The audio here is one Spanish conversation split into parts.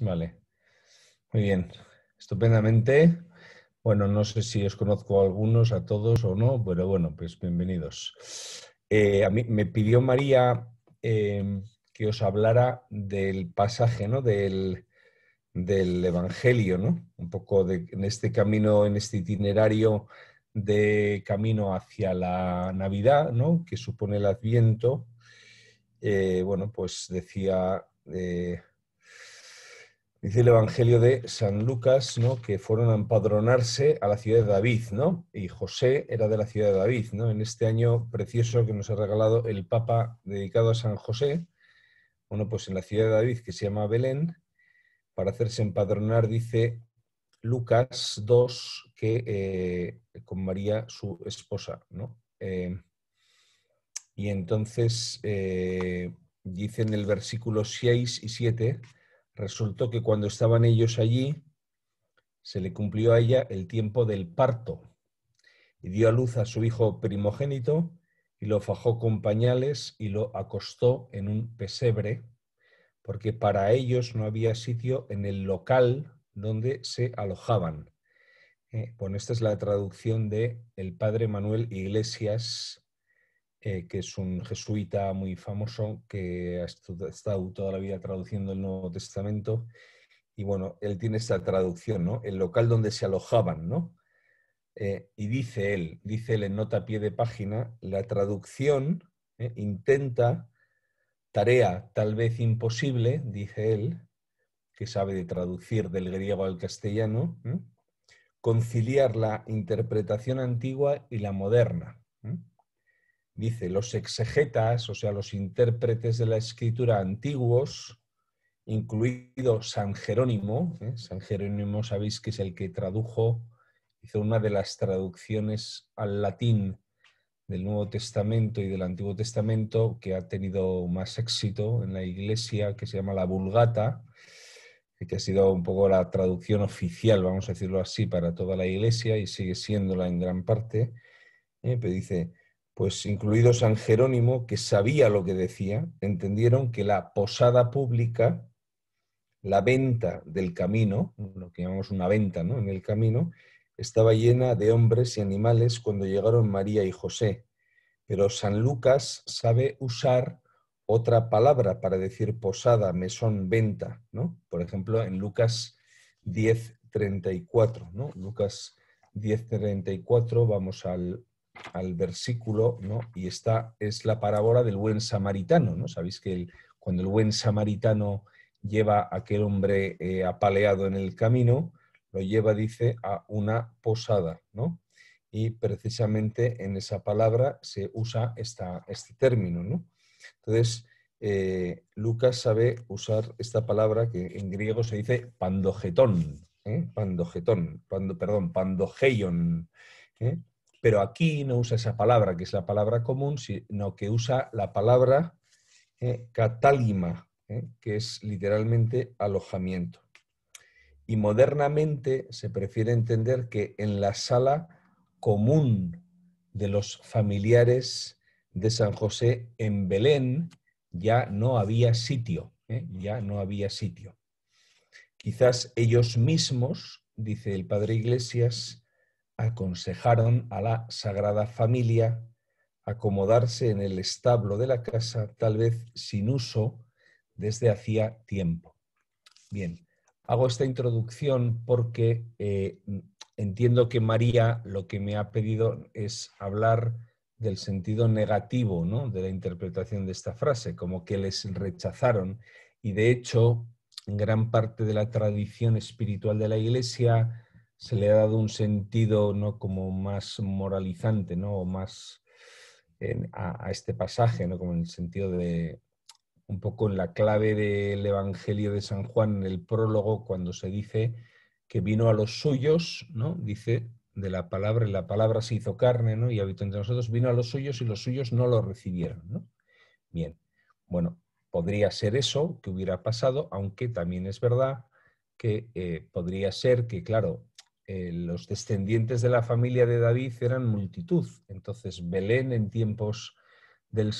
vale. Muy bien, estupendamente. Bueno, no sé si os conozco a algunos, a todos o no, pero bueno, pues bienvenidos. Eh, a mí me pidió María eh, que os hablara del pasaje, ¿no? Del, Evangelio, ¿no? Un poco de, en este camino, en este itinerario de camino hacia la Navidad, ¿no? Que supone el Adviento. Eh, bueno, pues decía dice el Evangelio de San Lucas, ¿no? que fueron a empadronarse a la ciudad de David, ¿no? Y José era de la ciudad de David, ¿no? En este año precioso que nos ha regalado el Papa dedicado a San José, bueno, pues en la ciudad de David que se llama Belén, para hacerse empadronar, dice Lucas 2, que eh, con María, su esposa, ¿no? Eh, y entonces eh, dice en el versículo 6 y 7, resultó que cuando estaban ellos allí, se le cumplió a ella el tiempo del parto y dio a luz a su hijo primogénito y lo fajó con pañales y lo acostó en un pesebre, porque para ellos no había sitio en el local donde se alojaban. Eh, bueno, esta es la traducción de el padre Manuel Iglesias eh, que es un jesuita muy famoso que ha estado toda la vida traduciendo el Nuevo Testamento. Y bueno, él tiene esta traducción, ¿no? El local donde se alojaban, ¿no? Eh, y dice él, dice él en nota a pie de página, la traducción ¿eh? intenta, tarea tal vez imposible, dice él, que sabe de traducir del griego al castellano, conciliar la interpretación antigua y la moderna. Dice, los exegetas, o sea, los intérpretes de la escritura antiguos, incluido San Jerónimo, ¿eh? San Jerónimo sabéis que es el que tradujo, hizo una de las traducciones al latín del Nuevo Testamento y del Antiguo Testamento que ha tenido más éxito en la Iglesia, que se llama la Vulgata, que ha sido un poco la traducción oficial, vamos a decirlo así, para toda la Iglesia y sigue siéndola en gran parte. ¿eh? dice, pues incluido San Jerónimo, que sabía lo que decía, entendieron que la posada pública, la venta del camino, lo que llamamos una venta en el camino, estaba llena de hombres y animales cuando llegaron María y José. Pero San Lucas sabe usar otra palabra para decir posada, mesón, venta, ¿no? Por ejemplo, en Lucas 10.34, ¿no? Lucas 10.34, vamos al al versículo, ¿no? y esta es la parábola del buen samaritano. ¿no? Sabéis que cuando el buen samaritano lleva a aquel hombre eh, apaleado en el camino, lo lleva, dice, a una posada. ¿no? Y precisamente en esa palabra se usa este término. ¿no? Entonces, eh, Lucas sabe usar esta palabra que en griego se dice pandojetón, ¿eh? pandogetón, perdón, pandogeion. ¿eh? pero aquí no usa esa palabra, que es la palabra común, sino que usa la palabra eh, catálima, eh, que es literalmente alojamiento. Y modernamente se prefiere entender que en la sala común de los familiares de San José en Belén ya no había sitio, eh, ya no había sitio. Quizás ellos mismos, dice el padre Iglesias, aconsejaron a la Sagrada Familia acomodarse en el establo de la casa, tal vez sin uso desde hacía tiempo. Bien, hago esta introducción porque eh, entiendo que María lo que me ha pedido es hablar del sentido negativo ¿no? de la interpretación de esta frase, como que les rechazaron. Y de hecho, gran parte de la tradición espiritual de la Iglesia, se le ha dado un sentido ¿no? como más moralizante, ¿no? O más a, este pasaje, ¿no? Como en el sentido de un poco en la clave del Evangelio de San Juan, en el prólogo, cuando se dice que vino a los suyos, ¿no? Dice de la palabra, la palabra se hizo carne, Y habitó entre nosotros, vino a los suyos y los suyos no lo recibieron, Bien, bueno, podría ser eso que hubiera pasado, aunque también es verdad que eh, podría ser que, claro, eh, los descendientes de la familia de David eran multitud. Entonces, Belén en tiempos del,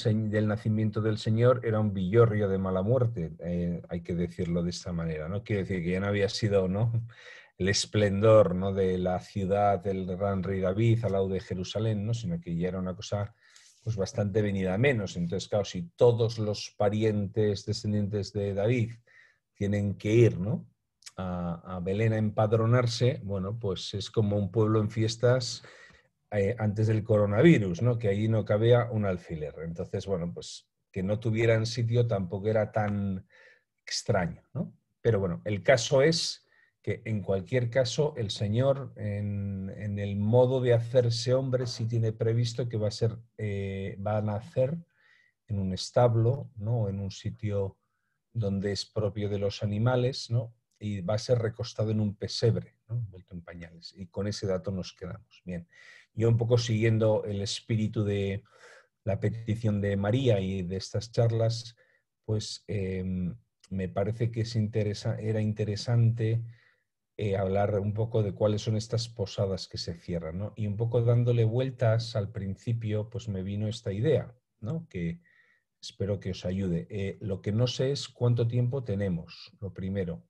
nacimiento del Señor era un villorrio de mala muerte, eh, hay que decirlo de esta manera. No quiere decir que ya no había sido ¿no? el esplendor ¿no? de la ciudad del gran rey David al lado de Jerusalén, ¿no? sino que ya era una cosa pues bastante venida a menos. Entonces, claro, si todos los parientes descendientes de David tienen que ir, ¿no? a, Belén empadronarse, bueno, pues es como un pueblo en fiestas eh, antes del coronavirus, ¿no? Que allí no cabía un alfiler. Entonces, bueno, pues que no tuvieran sitio tampoco era tan extraño, ¿no? Pero bueno, el caso es que en cualquier caso el Señor en, el modo de hacerse hombre sí tiene previsto que va a ser, eh, va a nacer en un establo, ¿no? En un sitio donde es propio de los animales, ¿no? y va a ser recostado en un pesebre, vuelto en pañales. Y con ese dato nos quedamos. Bien, yo un poco siguiendo el espíritu de la petición de María y de estas charlas, pues em, me parece que es era interesante eh, hablar un poco de cuáles son estas posadas que se cierran. Y un poco dándole vueltas al principio, pues me vino esta idea, ¿no? que espero que os ayude. Eh, lo que no sé es cuánto tiempo tenemos, lo primero.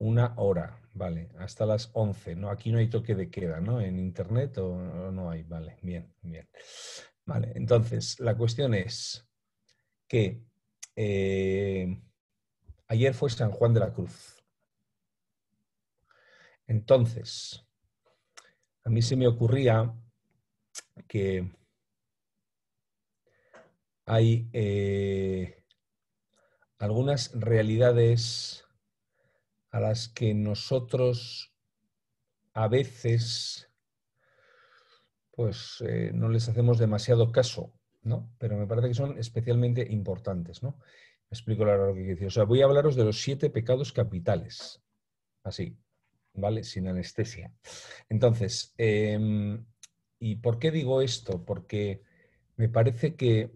Una hora, vale, hasta las 11, ¿no? Aquí no hay toque de queda, ¿no? En internet o no hay, vale, bien, bien. Vale, entonces, la cuestión es que eh, ayer fue San Juan de la Cruz. Entonces, a mí se me ocurría que hay eh, algunas realidades a las que nosotros a veces pues eh, no les hacemos demasiado caso, ¿no? Pero me parece que son especialmente importantes, ¿no? Me explico ahora lo que quiero decir. O sea, voy a hablaros de los siete pecados capitales, así, ¿vale? Sin anestesia. Entonces, em, ¿y por qué digo esto? Porque me parece que,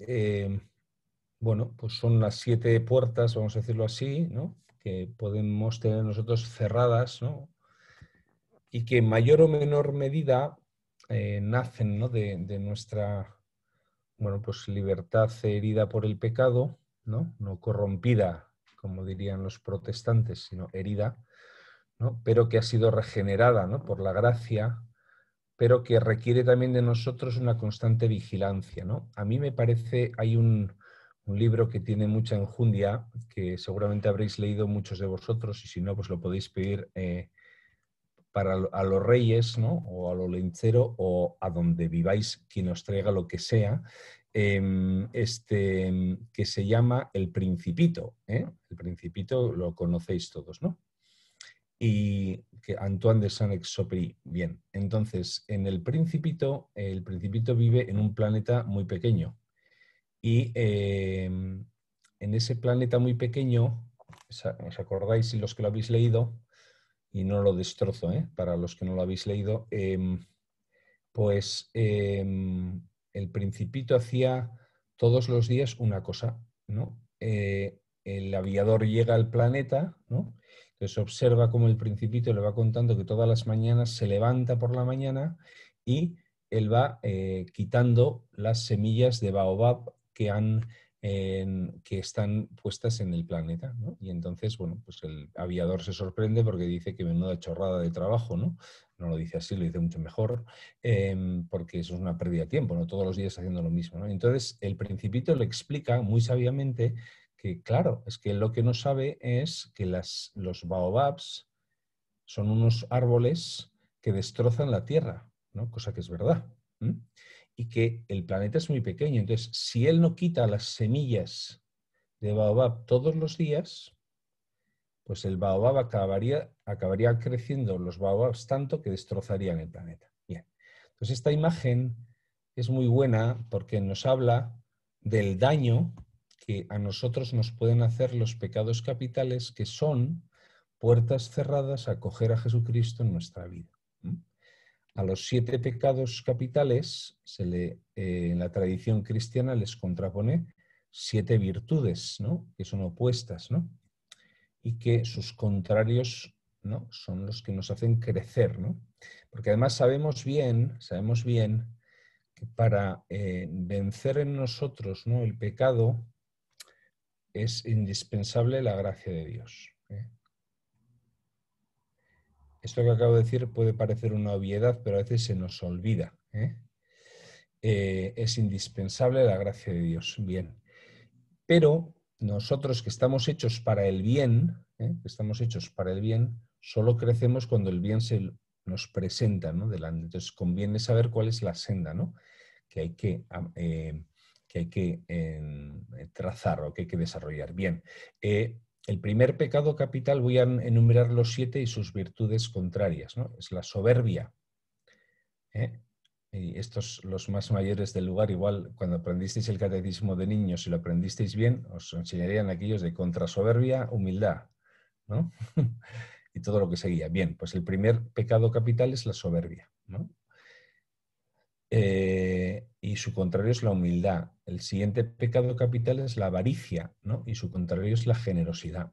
eh, bueno, pues son las siete puertas, vamos a decirlo así, ¿no? que podemos tener nosotros cerradas, ¿no? y que en mayor o menor medida eh, nacen de, nuestra bueno, pues libertad herida por el pecado, ¿no? no corrompida, como dirían los protestantes, sino herida, ¿no? pero que ha sido regenerada ¿no? por la gracia, pero que requiere también de nosotros una constante vigilancia. ¿no? A mí me parece, hay un, un libro que tiene mucha enjundia, que seguramente habréis leído muchos de vosotros, y si no, pues lo podéis pedir eh, para a los reyes, ¿no? O a lo lencero, o a donde viváis, quien os traiga lo que sea, em, este, que se llama El Principito. ¿eh? El Principito lo conocéis todos, ¿no? Y que Antoine de Saint-Exupéry. Bien, entonces, en El Principito, el Principito vive en un planeta muy pequeño y em, en ese planeta muy pequeño, os acordáis los que lo habéis leído, y no lo destrozo, ¿eh? para los que no lo habéis leído, em, pues em, el principito hacía todos los días una cosa, ¿no? Eh, el aviador llega al planeta, ¿no? Entonces observa cómo el principito le va contando que todas las mañanas se levanta por la mañana y él va eh, quitando las semillas de baobab que están puestas en el planeta. Y entonces, bueno, pues el aviador se sorprende porque dice que menuda chorrada de trabajo, ¿no? No lo dice así, lo dice mucho mejor, em, porque eso es una pérdida de tiempo, ¿no? Todos los días haciendo lo mismo. ¿no? Entonces, el principito le explica muy sabiamente que, claro, es que lo que no sabe es que las, los baobabs son unos árboles que destrozan la tierra, ¿no? Cosa que es verdad y que el planeta es muy pequeño. Entonces, si él no quita las semillas de baobab todos los días, pues el baobab acabaría, creciendo los baobabs tanto que destrozarían el planeta. Bien. Entonces, esta imagen es muy buena porque nos habla del daño que a nosotros nos pueden hacer los pecados capitales que son puertas cerradas a coger a Jesucristo en nuestra vida a los siete pecados capitales se le, eh, en la tradición cristiana les contrapone siete virtudes, ¿no? que son opuestas, ¿no? y que sus contrarios ¿no? son los que nos hacen crecer. ¿no? Porque además sabemos bien, sabemos bien que para eh, vencer en nosotros ¿no? el pecado es indispensable la gracia de Dios. ¿eh? Esto que acabo de decir puede parecer una obviedad, pero a veces se nos olvida. ¿eh? Eh, es indispensable la gracia de Dios. Bien. Pero nosotros que estamos hechos para el bien, ¿eh? que estamos hechos para el bien, solo crecemos cuando el bien se nos presenta delante. Entonces conviene saber cuál es la senda ¿no? que hay que, que, hay que em, trazar o que hay que desarrollar. Bien, el primer pecado capital, voy a enumerar los siete y sus virtudes contrarias, ¿no? es la soberbia. ¿eh? Y estos, los más mayores del lugar, igual cuando aprendisteis el catecismo de niños, y lo aprendisteis bien, os enseñarían aquellos de contra soberbia, humildad, ¿no? y todo lo que seguía. Bien, pues el primer pecado capital es la soberbia, ¿no? Eh, y su contrario es la humildad. El siguiente pecado capital es la avaricia, ¿no? Y su contrario es la generosidad.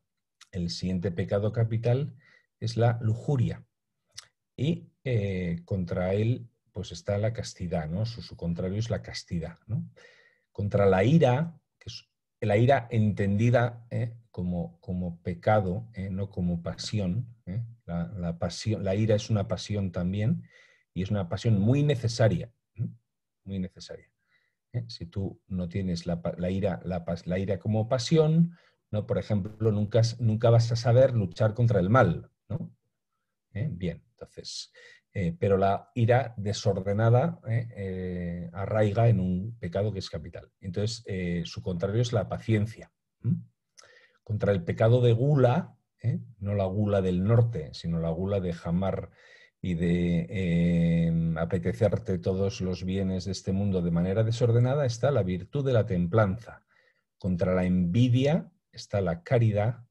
El siguiente pecado capital es la lujuria. Y eh, contra él, pues está la castidad, ¿no? Su, contrario es la castidad, ¿no? Contra la ira, que es la ira entendida ¿eh? como, como, pecado, ¿eh? no como pasión. La, la pasión. la ira es una pasión también y es una pasión muy necesaria muy necesaria. ¿eh? Si tú no tienes la, ira, la, la, ira como pasión, ¿no? por ejemplo, nunca, nunca vas a saber luchar contra el mal. ¿no? ¿Eh? Bien, entonces, eh, pero la ira desordenada arraiga en un pecado que es capital. Entonces, su contrario es la paciencia. Contra el pecado de gula, no la gula del norte, sino la gula de jamar y de em, apetecerte todos los bienes de este mundo de manera desordenada está la virtud de la templanza. Contra la envidia está la caridad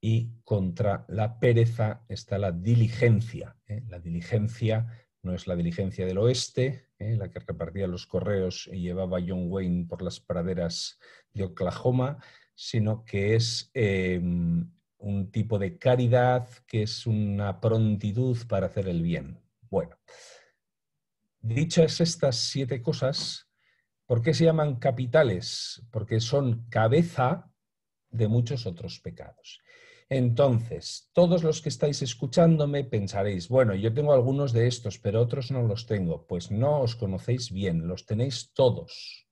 y contra la pereza está la diligencia. ¿eh? La diligencia no es la diligencia del oeste, ¿eh? la que repartía los correos y llevaba John Wayne por las praderas de Oklahoma, sino que es em, un tipo de caridad que es una prontitud para hacer el bien. Bueno, dichas estas siete cosas, ¿por qué se llaman capitales? Porque son cabeza de muchos otros pecados. Entonces, todos los que estáis escuchándome pensaréis, bueno, yo tengo algunos de estos, pero otros no los tengo. Pues no os conocéis bien, los tenéis todos.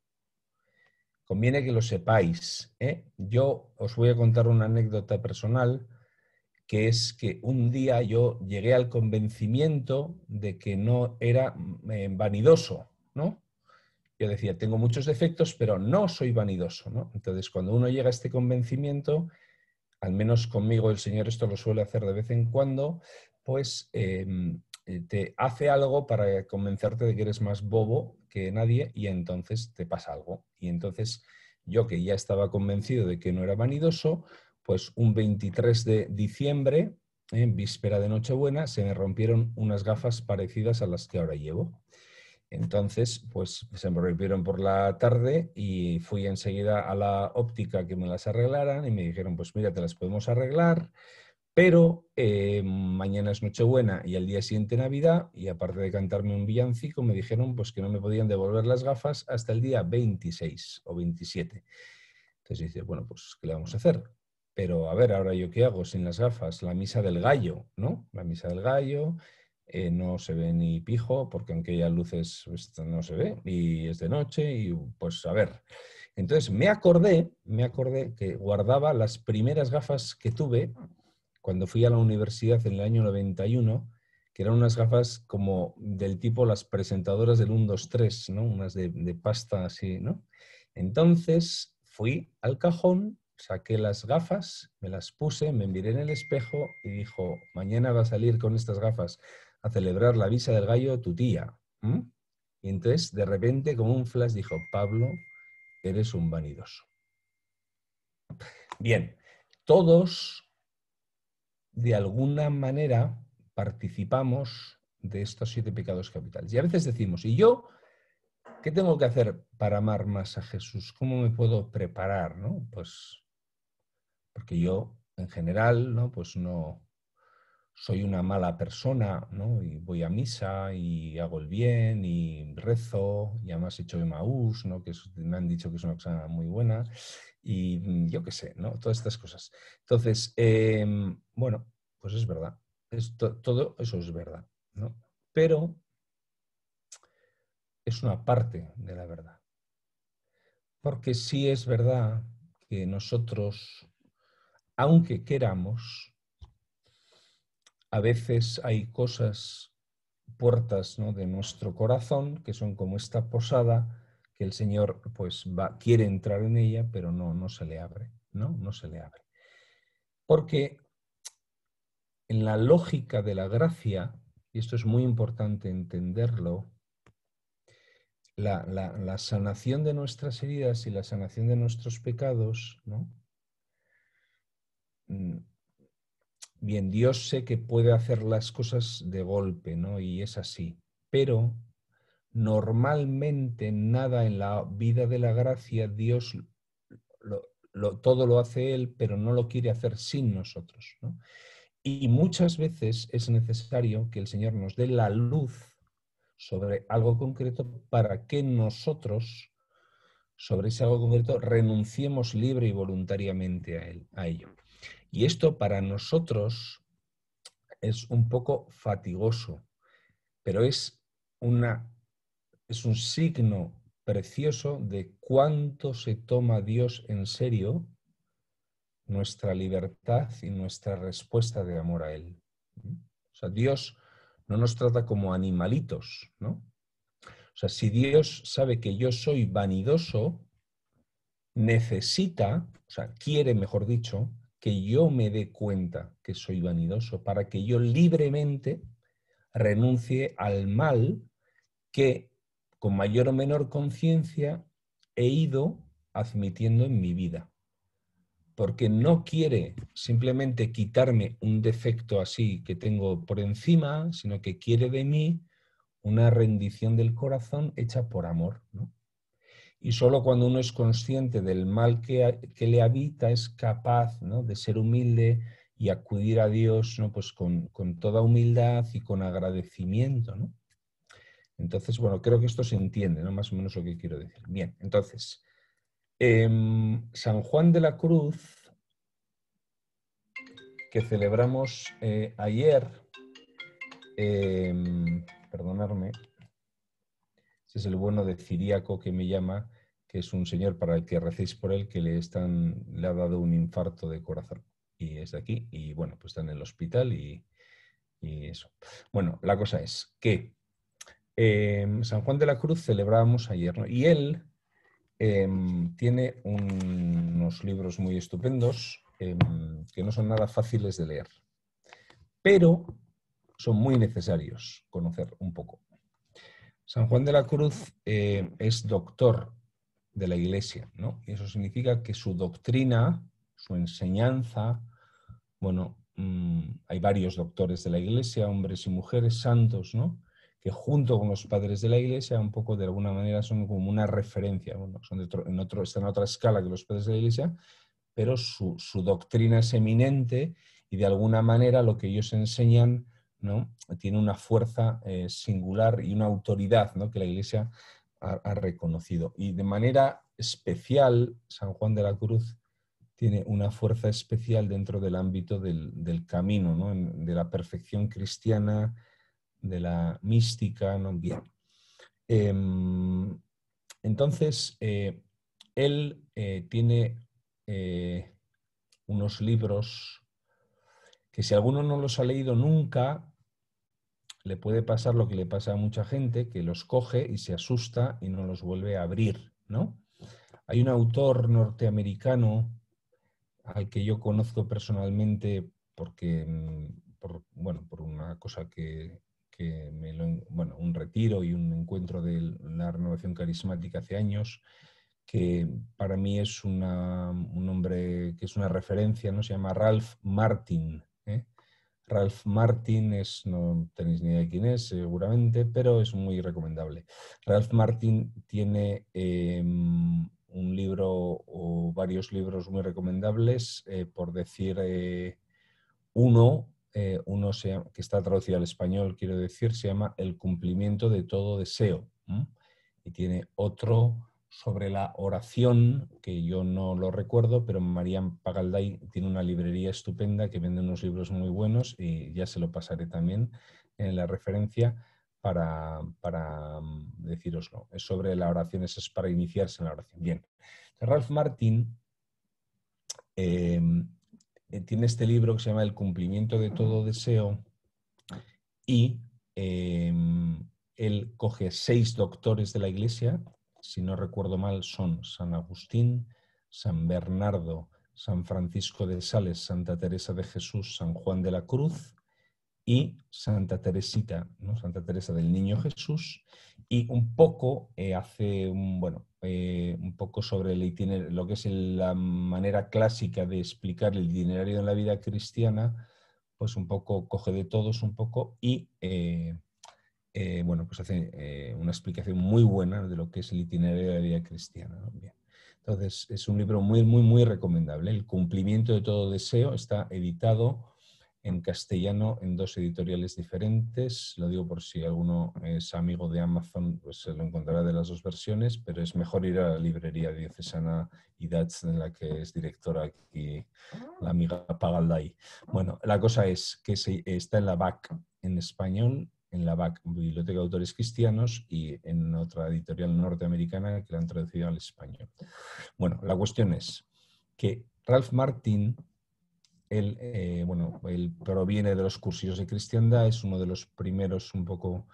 Conviene que lo sepáis. ¿eh? Yo os voy a contar una anécdota personal, que es que un día yo llegué al convencimiento de que no era mm, vanidoso, ¿no? Yo decía, tengo muchos defectos, pero no soy vanidoso, Entonces, cuando uno llega a este convencimiento, al menos conmigo el Señor esto lo suele hacer de vez en cuando, pues em, eh, te hace algo para convencerte de que eres más bobo que nadie y entonces te pasa algo. Y entonces yo que ya estaba convencido de que no era vanidoso, pues un 23 de diciembre, en víspera de Nochebuena, se me rompieron unas gafas parecidas a las que ahora llevo. Entonces, pues se me rompieron por la tarde y fui enseguida a la óptica que me las arreglaran y me dijeron, pues mira, te las podemos arreglar. Pero eh, mañana es Nochebuena y al día siguiente Navidad, y aparte de cantarme un villancico, me dijeron pues, que no me podían devolver las gafas hasta el día 26 o 27. Entonces dice, bueno, pues, ¿qué le vamos a hacer? Pero a ver, ahora yo qué hago sin las gafas? La misa del gallo, ¿no? La misa del gallo, eh, no se ve ni pijo, porque aunque haya luces, pues, no se ve, y es de noche, y pues a ver. Entonces me acordé, me acordé que guardaba las primeras gafas que tuve cuando fui a la universidad en el año 91, que eran unas gafas como del tipo las presentadoras del 1, 2, 3, ¿no? Unas de, pasta así, ¿no? Entonces fui al cajón, saqué las gafas, me las puse, me miré en el espejo y dijo, mañana va a salir con estas gafas a celebrar la visa del gallo tu tía. Y entonces, de repente, como un flash, dijo, Pablo, eres un vanidoso. Bien, todos de alguna manera participamos de estos siete pecados capitales. Y a veces decimos, ¿y yo qué tengo que hacer para amar más a Jesús? ¿Cómo me puedo preparar? ¿no? Pues porque yo, en general, ¿no? Pues no, soy una mala persona, ¿no? Y voy a misa y hago el bien y rezo, y además he hecho Emaús, ¿no? Que me han dicho que es una cosa muy buena, y mm, yo qué sé, ¿no? Todas estas cosas. Entonces, em, bueno, pues es verdad. todo eso es verdad, ¿no? Pero es una parte de la verdad. Porque sí es verdad que nosotros, aunque queramos, a veces hay cosas, puertas de nuestro corazón, que son como esta posada, que el Señor pues va, quiere entrar en ella, pero no, no se le abre, ¿no? No se le abre. Porque en la lógica de la gracia, y esto es muy importante entenderlo, la, la, la, sanación de nuestras heridas y la sanación de nuestros pecados, ¿no? bien, Dios sé que puede hacer las cosas de golpe, ¿no? Y es así. Pero normalmente nada en la vida de la gracia, Dios todo lo hace Él, pero no lo quiere hacer sin nosotros, ¿no? Y muchas veces es necesario que el Señor nos dé la luz sobre algo concreto para que nosotros, sobre ese algo concreto, renunciemos libre y voluntariamente a, él, a ello. Y esto para nosotros es un poco fatigoso, pero es, una, es un signo precioso de cuánto se toma Dios en serio nuestra libertad y nuestra respuesta de amor a Él. O sea, Dios no nos trata como animalitos, ¿no? O sea, si Dios sabe que yo soy vanidoso, necesita, o sea, quiere, mejor dicho, que yo me dé cuenta que soy vanidoso, para que yo libremente renuncie al mal que con mayor o menor conciencia he ido admitiendo en mi vida. Porque no quiere simplemente quitarme un defecto así que tengo por encima, sino que quiere de mí una rendición del corazón hecha por amor. ¿no? Y solo cuando uno es consciente del mal que, que le habita es capaz de ser humilde y acudir a Dios ¿no? pues con, toda humildad y con agradecimiento. Entonces, bueno, creo que esto se entiende, ¿no? más o menos lo que quiero decir. Bien, entonces, em, San Juan de la Cruz, que celebramos eh, ayer, perdonadme, perdonarme, es el bueno de Ciriaco que me llama, que es un señor para el que recéis por él, que le, están, le ha dado un infarto de corazón. Y es de aquí, y bueno, pues está en el hospital y, eso. Bueno, la cosa es que em, San Juan de la Cruz celebrábamos ayer, Y él em, tiene unos libros muy estupendos em, que no son nada fáciles de leer, pero son muy necesarios conocer un poco. San Juan de la Cruz eh, es doctor de la Iglesia, ¿no? Y eso significa que su doctrina, su enseñanza, bueno, mm, hay varios doctores de la Iglesia, hombres y mujeres santos, ¿no? que junto con los padres de la Iglesia, un poco de alguna manera son como una referencia, bueno, son en están en otra escala que los padres de la Iglesia, pero su, su doctrina es eminente y de alguna manera lo que ellos enseñan tiene una fuerza eh, singular y una autoridad que la Iglesia ha, reconocido. Y de manera especial, San Juan de la Cruz tiene una fuerza especial dentro del ámbito del, camino, de la perfección cristiana, de la mística. ¿no? Bien. Em, entonces, eh, él eh, tiene unos libros que si alguno no los ha leído nunca, le puede pasar lo que le pasa a mucha gente, que los coge y se asusta y no los vuelve a abrir, ¿no? Hay un autor norteamericano al que yo conozco personalmente porque, mm, por, bueno, por una cosa que, me lo, bueno, un retiro y un encuentro de la renovación carismática hace años, que para mí es un hombre que es una referencia, ¿no? Se llama Ralph Martin, ¿eh? Ralph Martin es, no tenéis ni idea de quién es, seguramente, pero es muy recomendable. Ralph Martin tiene em, un libro o varios libros muy recomendables, eh, por decir eh, uno, eh, uno que está traducido al español, quiero decir, se llama El cumplimiento de todo deseo. Y tiene otro sobre la oración, que yo no lo recuerdo, pero María Pagalday tiene una librería estupenda que vende unos libros muy buenos y ya se lo pasaré también en la referencia para, mm, deciroslo. Es sobre la oración, es para iniciarse en la oración. Bien, Ralph Martin em, eh, tiene este libro que se llama El cumplimiento de todo deseo y em, él coge seis doctores de la iglesia si no recuerdo mal, son San Agustín, San Bernardo, San Francisco de Sales, Santa Teresa de Jesús, San Juan de la Cruz y Santa Teresita, ¿no? Santa Teresa del Niño Jesús, y un poco eh, hace un, bueno, eh, un poco sobre el lo que es la manera clásica de explicar el itinerario en la vida cristiana, pues un poco coge de todos un poco y eh, eh, bueno, pues hace eh, una explicación muy buena de lo que es el itinerario de la vida cristiana. Entonces, es un libro muy, muy, muy recomendable. El cumplimiento de todo deseo está editado en castellano en dos editoriales diferentes. Lo digo por si alguno es amigo de Amazon, pues se lo encontrará de las dos versiones, pero es mejor ir a la librería diocesana IDATS, en la que es directora aquí la ah. amiga Pagalday. Bueno, la cosa es que se, está en la BAC en español en la BAC, Biblioteca de Autores Cristianos, y en otra editorial norteamericana que la han traducido al español. Bueno, la cuestión es que Ralph Martin, él, eh, bueno, él proviene de los cursillos de cristiandad, es uno de los primeros un poco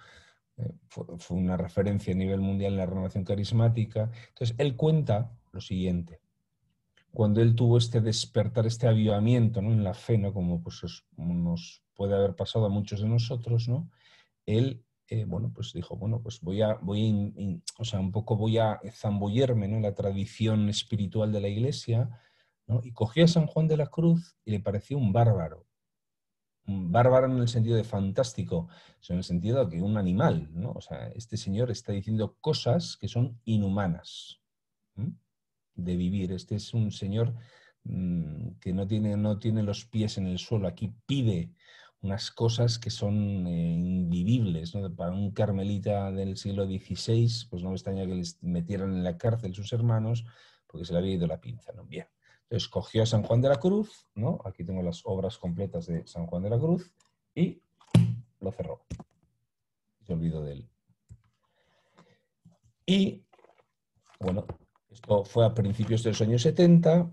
eh, fue una referencia a nivel mundial en la renovación carismática. Entonces, él cuenta lo siguiente. Cuando él tuvo este despertar, este avivamiento ¿no? en la fe, ¿no? como pues, nos puede haber pasado a muchos de nosotros, ¿no? él eh, bueno, pues dijo, bueno, pues voy a, voy o sea, un poco voy a zambullirme en la tradición espiritual de la iglesia, y cogió a San Juan de la Cruz y le pareció un bárbaro. Un bárbaro en el sentido de fantástico, sino en el sentido de que un animal, ¿no? O sea, este señor está diciendo cosas que son inhumanas de vivir. Este es un señor mm, que no tiene, no tiene los pies en el suelo, aquí pide unas cosas que son eh, invivibles. ¿no? Para un carmelita del siglo XVI, pues no me extraña que les metieran en la cárcel sus hermanos porque se le había ido la pinza. ¿no? Bien. Entonces cogió a San Juan de la Cruz, ¿no? aquí tengo las obras completas de San Juan de la Cruz, y lo cerró. Se olvidó de él. Y, bueno, esto fue a principios de los años 70,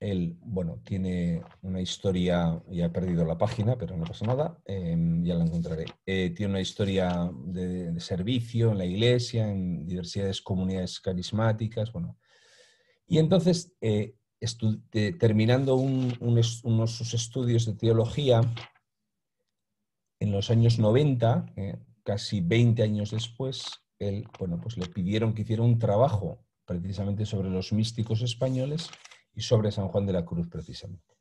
él, bueno, tiene una historia, ya he perdido la página, pero no pasa nada, em, ya la encontraré. Eh, tiene una historia de, servicio en la iglesia, en diversas comunidades carismáticas, bueno. Y entonces, eh, terminando unos sus estudios de teología, en los años 90, eh, casi 20 años después, él, bueno, pues le pidieron que hiciera un trabajo precisamente sobre los místicos españoles y sobre San Juan de la Cruz precisamente.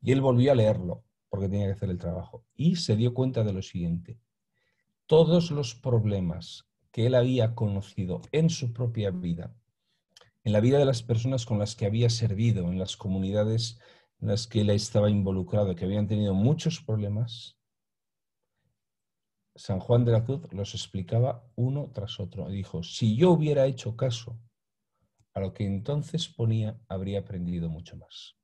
Y él volvió a leerlo porque tenía que hacer el trabajo y se dio cuenta de lo siguiente. Todos los problemas que él había conocido en su propia vida, en la vida de las personas con las que había servido, en las comunidades en las que él estaba involucrado, que habían tenido muchos problemas, San Juan de la Cruz los explicaba uno tras otro. dijo, si yo hubiera hecho caso a lo que entonces ponía habría aprendido mucho más.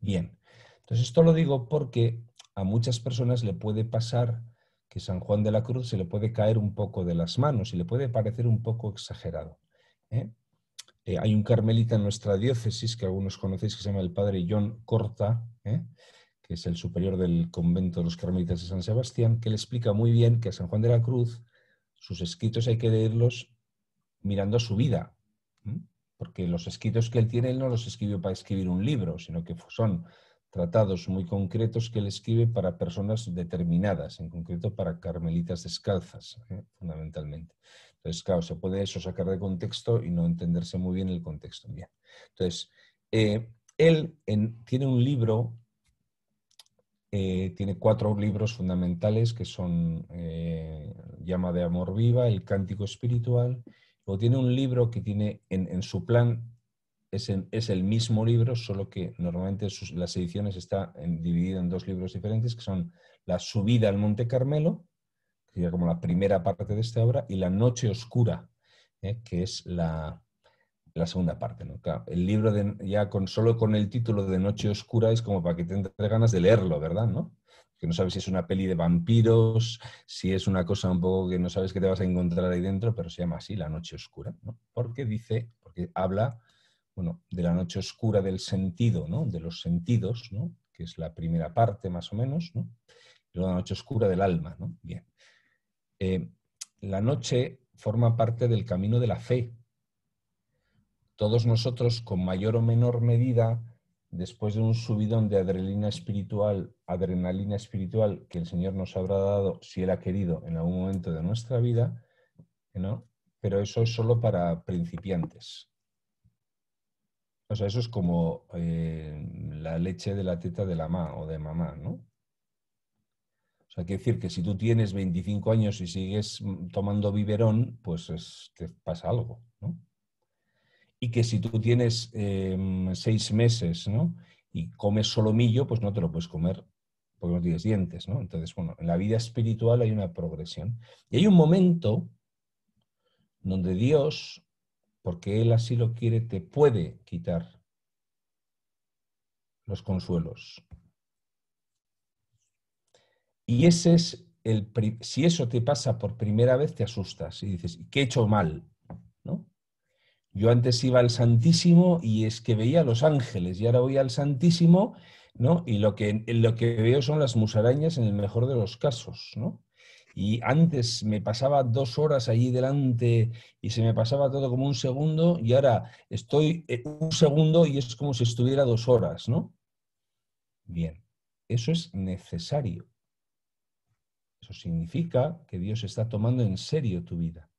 Bien, entonces esto lo digo porque a muchas personas le puede pasar que San Juan de la Cruz se le puede caer un poco de las manos y le puede parecer un poco exagerado. ¿eh? Eh, hay un carmelita en nuestra diócesis que algunos conocéis que se llama el padre John Corta, ¿eh? que es el superior del convento de los carmelitas de San Sebastián, que le explica muy bien que a San Juan de la Cruz sus escritos hay que leerlos mirando a su vida porque los escritos que él tiene, él no los escribió para escribir un libro, sino que son tratados muy concretos que él escribe para personas determinadas, en concreto para carmelitas descalzas, ¿eh? fundamentalmente. Entonces, claro, se puede eso sacar de contexto y no entenderse muy bien el contexto. Bien. Entonces, eh, él tiene un libro, eh, tiene cuatro libros fundamentales que son Llama de Amor Viva, El Cántico Espiritual, Luego tiene un libro que tiene en, su plan, es, el mismo libro, solo que normalmente las ediciones están divididas en dos libros diferentes, que son La subida al Monte Carmelo, que sería como la primera parte de esta obra, y La noche oscura, ¿eh? que es la, segunda parte. ¿no? el libro de, ya con, solo con el título de Noche oscura es como para que te entre ganas de leerlo, ¿verdad? ¿No? que no sabes si es una peli de vampiros, si es una cosa un poco que no sabes que te vas a encontrar ahí dentro, pero se llama así, La Noche Oscura, ¿no? Porque dice, porque habla, bueno, de la noche oscura del sentido, ¿no? De los sentidos, ¿no? Que es la primera parte, más o menos, ¿no? la noche oscura del alma, ¿no? Bien. Eh, la noche forma parte del camino de la fe. Todos nosotros, con mayor o menor medida, después de un subidón de adrenalina espiritual, adrenalina espiritual que el Señor nos habrá dado si Él ha querido en algún momento de nuestra vida, ¿no? Pero eso es solo para principiantes. O sea, eso es como eh, la leche de la teta de la mamá o de mamá, ¿no? O sea, quiere decir que si tú tienes 25 años y sigues mm, tomando biberón, pues te pasa algo, ¿no? y que si tú tienes em, seis meses y comes solo millo, pues no te lo puedes comer porque no tienes dientes. ¿no? Entonces, bueno, en la vida espiritual hay una progresión. Y hay un momento donde Dios, porque Él así lo quiere, te puede quitar los consuelos. Y ese es el, si eso te pasa por primera vez, te asustas y dices, ¿qué he hecho mal? ¿No? Yo antes iba al Santísimo y es que veía a los ángeles y ahora voy al Santísimo, ¿no? Y lo que, lo que veo son las musarañas en el mejor de los casos, ¿no? Y antes me pasaba dos horas allí delante y se me pasaba todo como un segundo y ahora estoy eh, un segundo y es como si estuviera dos horas, ¿no? Bien, eso es necesario. Eso significa que Dios está tomando en serio tu vida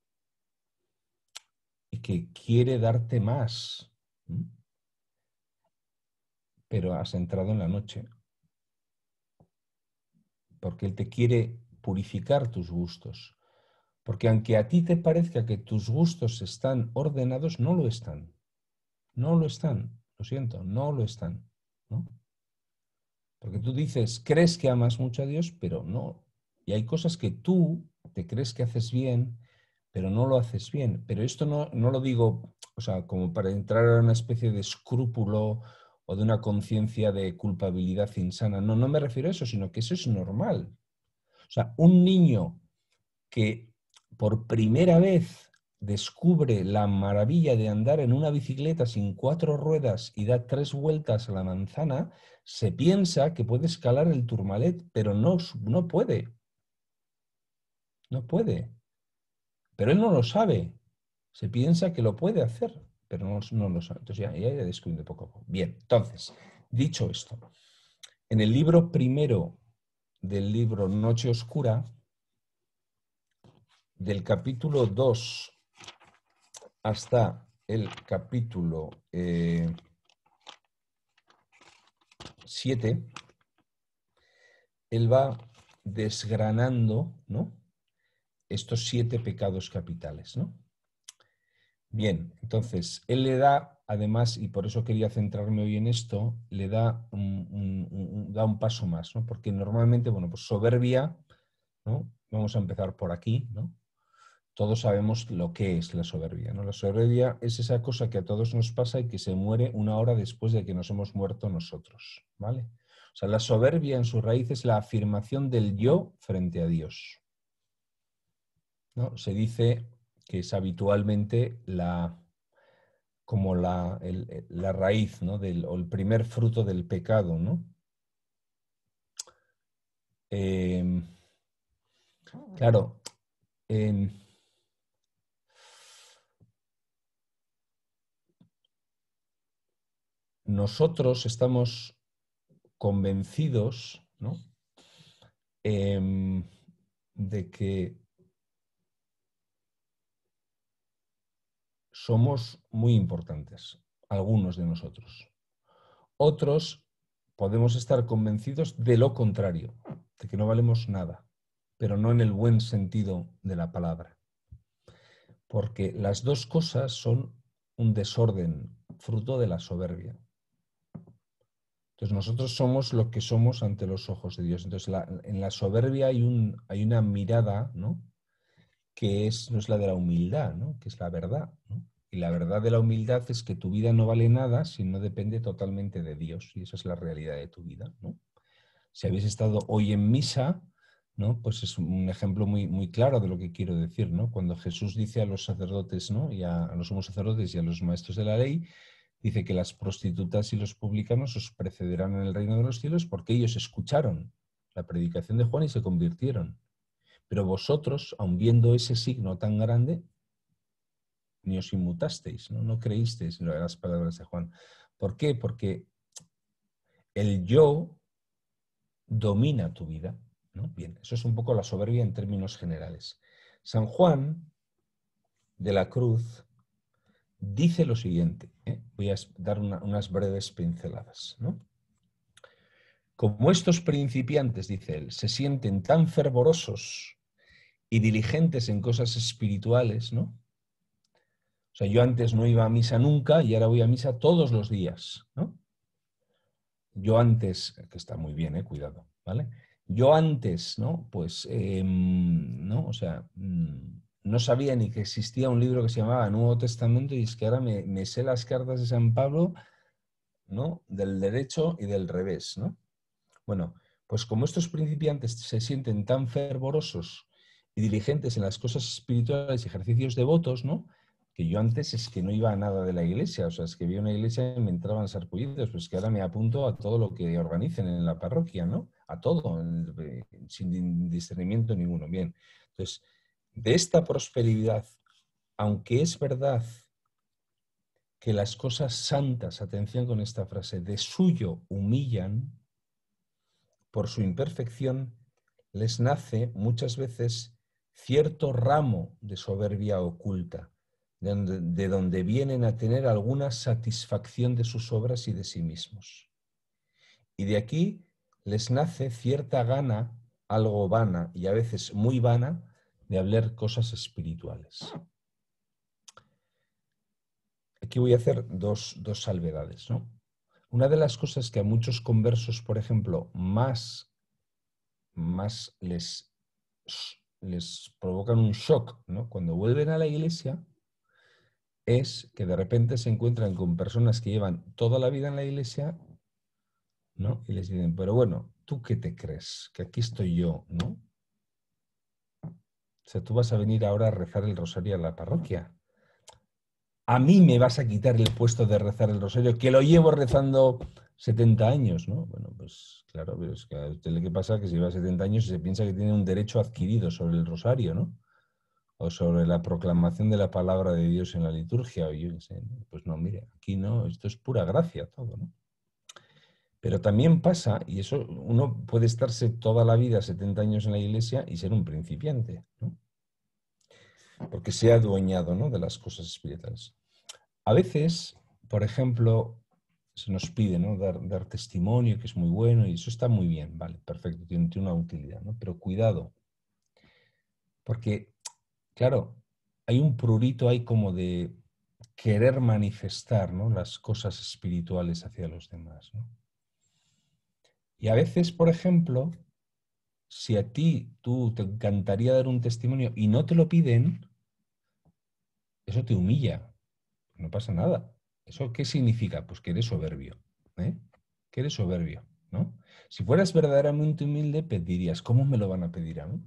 que quiere darte más. Pero has entrado en la noche. Porque Él te quiere purificar tus gustos. Porque aunque a ti te parezca que tus gustos están ordenados, no lo están. No lo están. Lo siento, no lo están. ¿no? Porque tú dices, crees que amas mucho a Dios, pero no. Y hay cosas que tú te crees que haces bien, pero no lo haces bien. Pero esto no, lo digo, o sea, como para entrar a una especie de escrúpulo o de una conciencia de culpabilidad insana. No, no me refiero a eso, sino que eso es normal. O sea, un niño que por primera vez descubre la maravilla de andar en una bicicleta sin cuatro ruedas y da tres vueltas a la manzana, se piensa que puede escalar el turmalet, pero no, no puede. No puede. Pero él no lo sabe. Se piensa que lo puede hacer, pero no, lo sabe. Entonces ya, ya poco a poco. Bien, entonces, dicho esto, en el libro primero del libro Noche Oscura, del capítulo 2 hasta el capítulo 7, eh, él va desgranando, ¿no? estos siete pecados capitales. ¿no? Bien, entonces, él le da, además, y por eso quería centrarme hoy en esto, le da un, da un paso más, ¿no? porque normalmente, bueno, pues soberbia, ¿no? vamos a empezar por aquí, ¿no? todos sabemos lo que es la soberbia. ¿no? La soberbia es esa cosa que a todos nos pasa y que se muere una hora después de que nos hemos muerto nosotros. ¿vale? O sea, la soberbia en su raíz es la afirmación del yo frente a Dios. Se dice que es habitualmente la, como eh, la, raíz ¿no? del, o el primer fruto del pecado. ¿no? Em, claro, em, nosotros estamos convencidos ¿no? Em, de que somos muy importantes, algunos de nosotros. Otros podemos estar convencidos de lo contrario, de que no valemos nada, pero no en el buen sentido de la palabra. Porque las dos cosas son un desorden, fruto de la soberbia. Entonces nosotros somos lo que somos ante los ojos de Dios. Entonces en la soberbia hay, un, hay una mirada, ¿no? Que es, no es la de la humildad, ¿no? Que es la verdad, y la verdad de la humildad es que tu vida no vale nada si no depende totalmente de Dios. Y esa es la realidad de tu vida. ¿no? Si habéis estado hoy en misa, ¿no? pues es un ejemplo muy, muy claro de lo que quiero decir. ¿no? Cuando Jesús dice a los sacerdotes, ¿no? y a, los sumos sacerdotes y a los maestros de la ley, dice que las prostitutas y los publicanos os precederán en el reino de los cielos porque ellos escucharon la predicación de Juan y se convirtieron. Pero vosotros, aun viendo ese signo tan grande, ni os inmutasteis, ¿no? no creísteis en las palabras de Juan. ¿Por qué? Porque el yo domina tu vida. ¿no? Bien, eso es un poco la soberbia en términos generales. San Juan de la Cruz dice lo siguiente, ¿eh? voy a dar unas breves pinceladas. ¿no? Como estos principiantes, dice él, se sienten tan fervorosos y diligentes en cosas espirituales, ¿no? O sea, yo antes no iba a misa nunca y ahora voy a misa todos los días, ¿no? Yo antes, que está muy bien, eh, cuidado, ¿vale? Yo antes, ¿no? Pues, em, ¿no? O sea, mm, no sabía ni que existía un libro que se llamaba Nuevo Testamento y es que ahora me, me sé las cartas de San Pablo, ¿no? Del derecho y del revés, ¿no? Bueno, pues como estos principiantes se sienten tan fervorosos y diligentes en las cosas espirituales y ejercicios devotos, ¿no? que yo antes es que no iba a nada de la iglesia, o sea, es que vi una iglesia y me entraban sarpullidos, pues que ahora me apunto a todo lo que organicen en la parroquia, ¿no? A todo, eh, sin discernimiento ninguno. Bien, entonces, de esta prosperidad, aunque es verdad que las cosas santas, atención con esta frase, de suyo humillan, por su imperfección les nace muchas veces cierto ramo de soberbia oculta de donde vienen a tener alguna satisfacción de sus obras y de sí mismos. Y de aquí les nace cierta gana, algo vana y a veces muy vana, de hablar cosas espirituales. Aquí voy a hacer dos, salvedades. ¿no? Una de las cosas que a muchos conversos, por ejemplo, más, más les, les provocan un shock ¿no? cuando vuelven a la iglesia es que de repente se encuentran con personas que llevan toda la vida en la iglesia, ¿no? Y les dicen, pero bueno, ¿tú qué te crees? Que aquí estoy yo, ¿no? O sea, tú vas a venir ahora a rezar el rosario a la parroquia. A mí me vas a quitar el puesto de rezar el rosario, que lo llevo rezando 70 años, ¿no? Bueno, pues claro, pero es que a usted le pasa que si lleva 70 años y se piensa que tiene un derecho adquirido sobre el rosario, ¿no? o sobre la proclamación de la palabra de Dios en la liturgia, o pues no, mire, aquí no, esto es pura gracia todo, ¿no? Pero también pasa, y eso uno puede estarse toda la vida, 70 años en la iglesia, y ser un principiante, ¿no? Porque sea ha adueñado ¿no? de las cosas espirituales. A veces, por ejemplo, se nos pide ¿no? dar, dar, testimonio, que es muy bueno, y eso está muy bien, vale, perfecto, tiene una utilidad, ¿no? Pero cuidado, porque claro, hay un prurito ahí como de querer manifestar las cosas espirituales hacia los demás. Y a veces, por ejemplo, si a ti tú te encantaría dar un testimonio y no te lo piden, eso te humilla, no pasa nada. ¿Eso qué significa? Pues que eres soberbio, ¿eh? que eres soberbio, ¿no? Si fueras verdaderamente humilde, pedirías, ¿cómo me lo van a pedir a mí?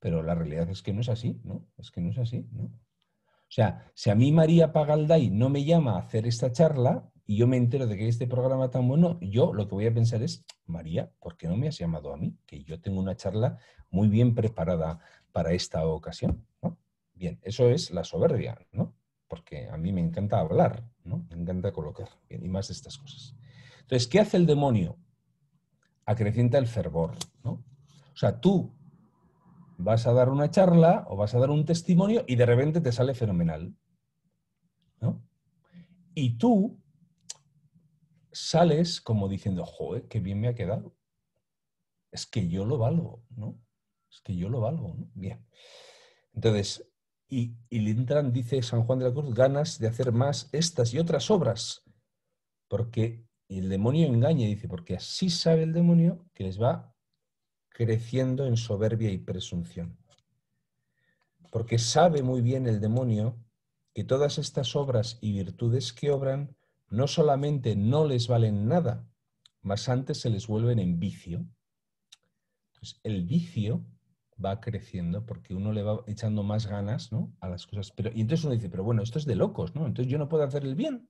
pero la realidad es que no es así, ¿no? Es que no es así, ¿no? O sea, si a mí María Pagalday no me llama a hacer esta charla y yo me entero de que este programa tan bueno, yo lo que voy a pensar es, María, ¿por qué no me has llamado a mí? Que yo tengo una charla muy bien preparada para esta ocasión, ¿no? Bien, eso es la soberbia, ¿no? Porque a mí me encanta hablar, ¿no? Me encanta colocar, y más de estas cosas. Entonces, ¿qué hace el demonio? Acrecienta el fervor, ¿no? O sea, tú vas a dar una charla o vas a dar un testimonio y de repente te sale fenomenal. Y tú sales como diciendo, joder, qué bien me ha quedado. Es que yo lo valgo, ¿no? Es que yo lo valgo, ¿no? Bien. Entonces, y, y le dice San Juan de la Cruz, ganas de hacer más estas y otras obras, porque el demonio engaña, dice, porque así sabe el demonio que les va creciendo en soberbia y presunción. Porque sabe muy bien el demonio que todas estas obras y virtudes que obran no solamente no les valen nada, más antes se les vuelven en vicio. Entonces, el vicio va creciendo porque uno le va echando más ganas ¿no? a las cosas. Pero, y entonces uno dice, pero bueno, esto es de locos, ¿no? Entonces yo no puedo hacer el bien.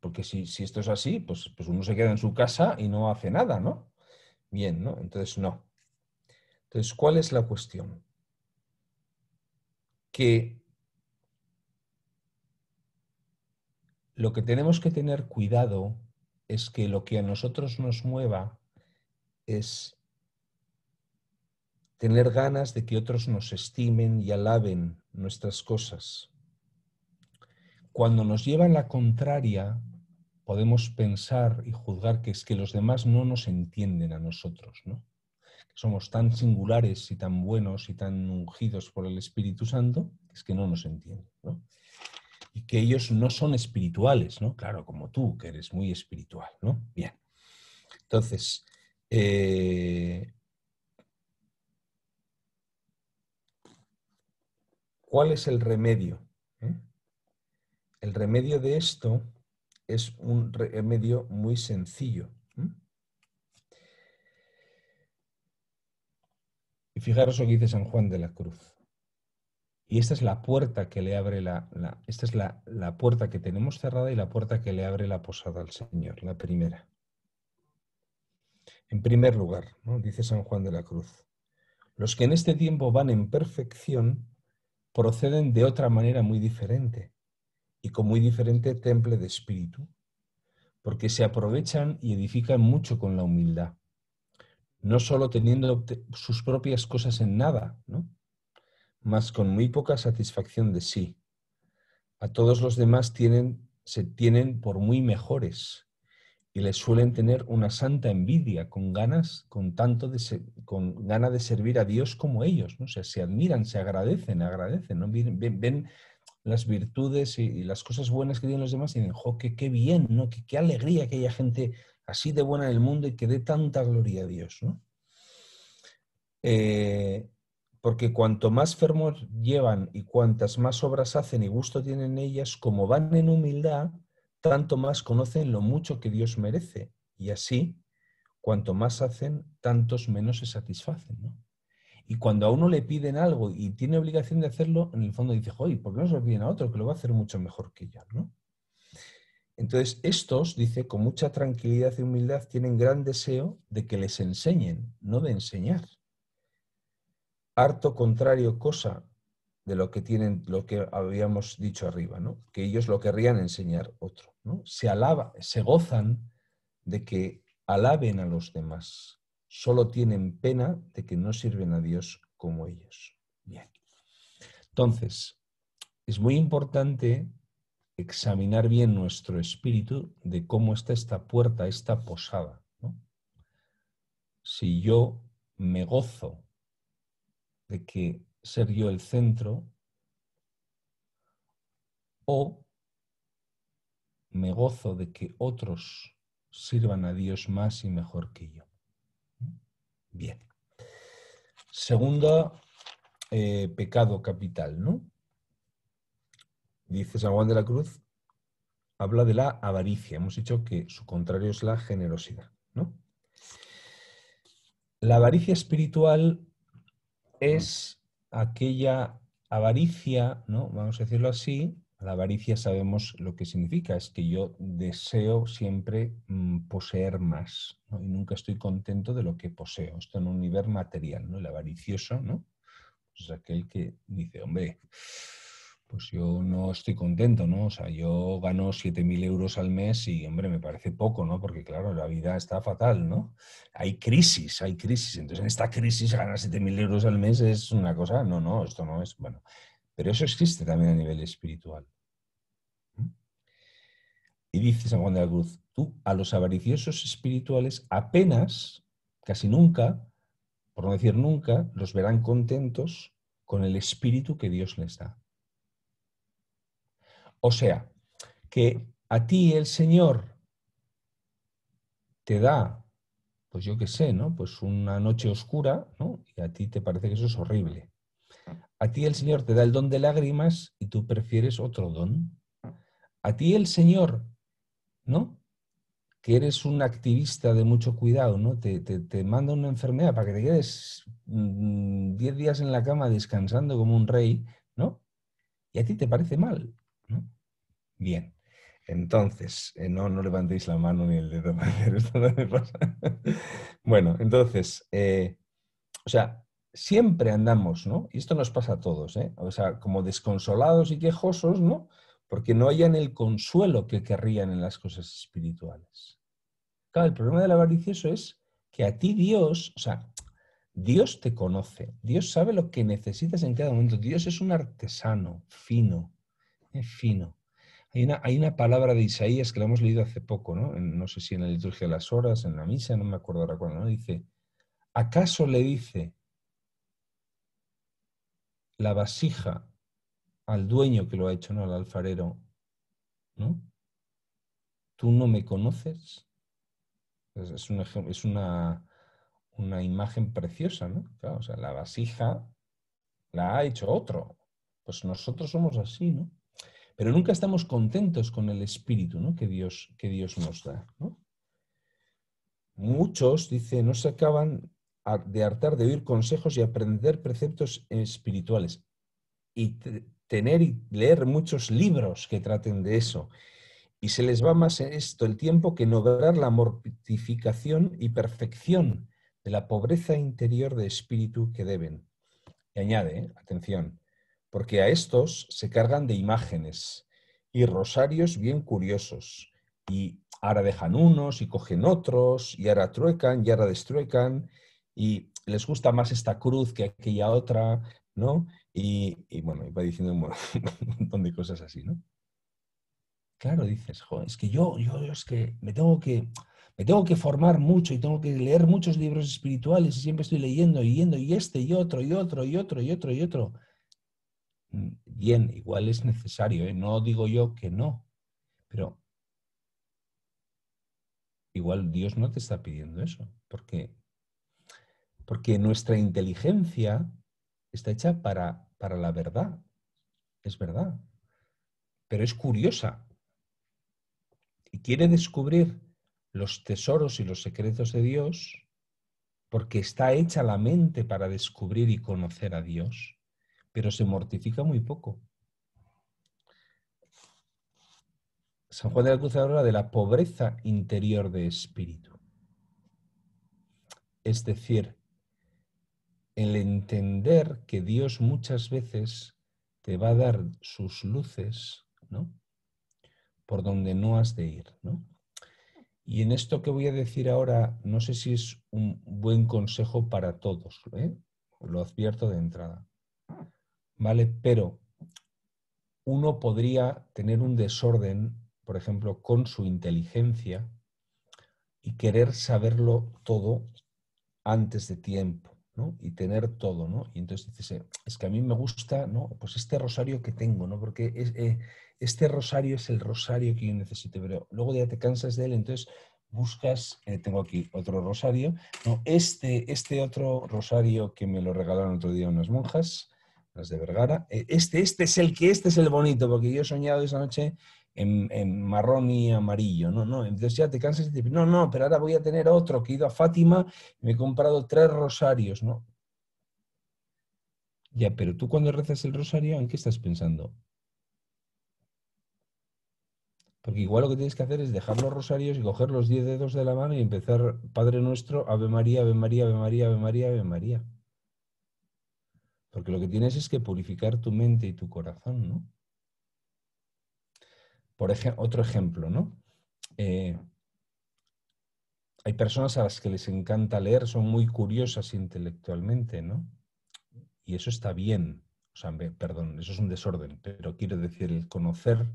Porque si, esto es así, pues, pues, uno se queda en su casa y no hace nada, ¿no? Bien, ¿no? Entonces, no. Entonces, ¿cuál es la cuestión? Que lo que tenemos que tener cuidado es que lo que a nosotros nos mueva es tener ganas de que otros nos estimen y alaben nuestras cosas cuando nos llevan la contraria, podemos pensar y juzgar que es que los demás no nos entienden a nosotros, ¿no? Que somos tan singulares y tan buenos y tan ungidos por el Espíritu Santo, que es que no nos entienden, ¿no? Y que ellos no son espirituales, ¿no? Claro, como tú, que eres muy espiritual, ¿no? Bien. Entonces, eh, ¿cuál es el remedio? el remedio de esto es un remedio muy sencillo. Y fijaros lo que dice San Juan de la Cruz. Y esta es la puerta que le abre la, esta es la, puerta que tenemos cerrada y la puerta que le abre la posada al Señor, la primera. En primer lugar, dice San Juan de la Cruz, los que en este tiempo van en perfección proceden de otra manera muy diferente, y con muy diferente temple de espíritu, porque se aprovechan y edifican mucho con la humildad, no solo teniendo sus propias cosas en nada, ¿no? más con muy poca satisfacción de sí. A todos los demás tienen, se tienen por muy mejores y les suelen tener una santa envidia con ganas, con tanto de con ganas de servir a Dios como ellos, ¿no? O sea, se admiran, se agradecen, agradecen, ¿no? ven las virtudes y, las cosas buenas que tienen los demás y dicen, qué, bien, ¿no? Qué, alegría que haya gente así de buena en el mundo y que dé tanta gloria a Dios, eh, porque cuanto más fervor llevan y cuantas más obras hacen y gusto tienen ellas, como van en humildad, tanto más conocen lo mucho que Dios merece. Y así, cuanto más hacen, tantos menos se satisfacen, ¿no? Y cuando a uno le piden algo y tiene obligación de hacerlo, en el fondo dice, oye ¿por qué no se lo piden a otro que lo va a hacer mucho mejor que yo? Entonces, estos, dice, con mucha tranquilidad y humildad, tienen gran deseo de que les enseñen, no de enseñar. Harto contrario cosa de lo que tienen, lo que habíamos dicho arriba, que ellos lo querrían enseñar otro. ¿no? Se alaba, se gozan de que alaben a los demás, solo tienen pena de que no sirven a Dios como ellos. Bien. Entonces, es muy importante examinar bien nuestro espíritu de cómo está esta puerta, esta posada. Si yo me gozo de que ser yo el centro o me gozo de que otros sirvan a Dios más y mejor que yo. Bien. Segundo eh, pecado capital, ¿no? Dice San Juan de la Cruz, habla de la avaricia. Hemos dicho que su contrario es la generosidad, ¿no? La avaricia espiritual es aquella avaricia, ¿no? Vamos a decirlo así, la avaricia sabemos lo que significa, es que yo deseo siempre mm, poseer más y nunca estoy contento de lo que poseo. Esto en un nivel material, ¿no? El avaricioso, ¿no? Pues es aquel que dice, hombre, pues yo no estoy contento, ¿no? O sea, yo gano 7.000 euros al mes y, hombre, me parece poco, ¿no? Porque, claro, la vida está fatal, ¿no? Hay crisis, hay crisis. Entonces, en esta crisis ganar 7.000 euros al mes es una cosa, no, no, esto no es, bueno. Pero eso existe también a nivel espiritual. Y dice San Juan de la Cruz, tú a los avariciosos espirituales apenas, casi nunca, por no decir nunca, los verán contentos con el espíritu que Dios les da. O sea, que a ti el Señor te da, pues yo qué sé, ¿no? Pues una noche oscura, ¿no? Y a ti te parece que eso es horrible. A ti el Señor te da el don de lágrimas y tú prefieres otro don. A ti el Señor, ¿no? Que eres un activista de mucho cuidado, ¿no? Te, manda una enfermedad para que te quedes 10 mm, días en la cama descansando como un rey, ¿no? Y a ti te parece mal, ¿no? Bien. Entonces, eh, no, no levantéis la mano ni el dedo, esto no me pasa. bueno, entonces, eh, o sea, siempre andamos, ¿no? Y esto nos pasa a todos, ¿eh? O sea, como desconsolados y quejosos, ¿no? Porque no hayan el consuelo que querrían en las cosas espirituales. Claro, el problema del avaricioso es que a ti Dios, o sea, Dios te conoce, Dios sabe lo que necesitas en cada momento. Dios es un artesano fino, es eh, fino. Hay una, palabra de Isaías que la hemos leído hace poco, ¿no? no sé si en la liturgia de las horas, en la misa, no me acuerdo ahora cuándo, ¿no? Dice, ¿acaso le dice, la vasija al dueño que lo ha hecho, no al alfarero, ¿no? Tú no me conoces. Es, es una, imagen preciosa, ¿no? Claro, o sea, la vasija la ha hecho otro. Pues nosotros somos así, ¿no? Pero nunca estamos contentos con el espíritu ¿no? que, Dios, que Dios nos da, ¿no? Muchos, dice, no se acaban de hartar de oír consejos y aprender preceptos espirituales. Y tener y leer muchos libros que traten de eso. Y se les va más en esto el tiempo que lograr la mortificación y perfección de la pobreza interior de espíritu que deben. Y añade, ¿eh? atención, porque a estos se cargan de imágenes y rosarios bien curiosos. Y ahora dejan unos y cogen otros, y ahora truecan y ahora destruecan y les gusta más esta cruz que aquella otra, ¿no? Y, y bueno, va diciendo un montón de cosas así, ¿no? Claro, dices, jo, es que yo, yo, es que me tengo que, me tengo que formar mucho y tengo que leer muchos libros espirituales y siempre estoy leyendo y yendo y este y otro y otro y otro y otro y otro. Mm, bien, igual es necesario, ¿eh? no digo yo que no, pero igual Dios no te está pidiendo eso, porque porque nuestra inteligencia está hecha para, para la verdad, es verdad, pero es curiosa y quiere descubrir los tesoros y los secretos de Dios porque está hecha la mente para descubrir y conocer a Dios, pero se mortifica muy poco. San Juan de la Cruz habla de la pobreza interior de espíritu. Es decir, el entender que Dios muchas veces te va a dar sus luces, ¿no? Por donde no has de ir, Y en esto que voy a decir ahora, no sé si es un buen consejo para todos, ¿eh? lo advierto de entrada, ¿vale? Pero uno podría tener un desorden, por ejemplo, con su inteligencia y querer saberlo todo antes de tiempo y tener todo, ¿no? Y entonces dices, eh, es que a mí me gusta, ¿no? Pues este rosario que tengo, ¿no? Porque es, eh, este rosario es el rosario que yo necesito, pero luego ya te cansas de él, entonces buscas, eh, tengo aquí otro rosario, ¿no? Este, este otro rosario que me lo regalaron otro día unas monjas, las de Vergara, este, este es el que, este es el bonito, porque yo he soñado esa noche en, marrón y amarillo. No, no, entonces ya te cansas y te no, no, pero ahora voy a tener otro, que he ido a Fátima me he comprado tres rosarios, ¿no? Ya, pero tú cuando rezas el rosario, ¿en qué estás pensando? Porque igual lo que tienes que hacer es dejar los rosarios y coger los diez dedos de la mano y empezar, Padre nuestro, Ave María, Ave María, Ave María, Ave María, Ave María. Porque lo que tienes es que purificar tu mente y tu corazón, ¿no? Por otro ejemplo, ¿no? Eh, hay personas a las que les encanta leer, son muy curiosas intelectualmente, ¿no? Y eso está bien. O sea, perdón, eso es un desorden, pero quiero decir, el conocer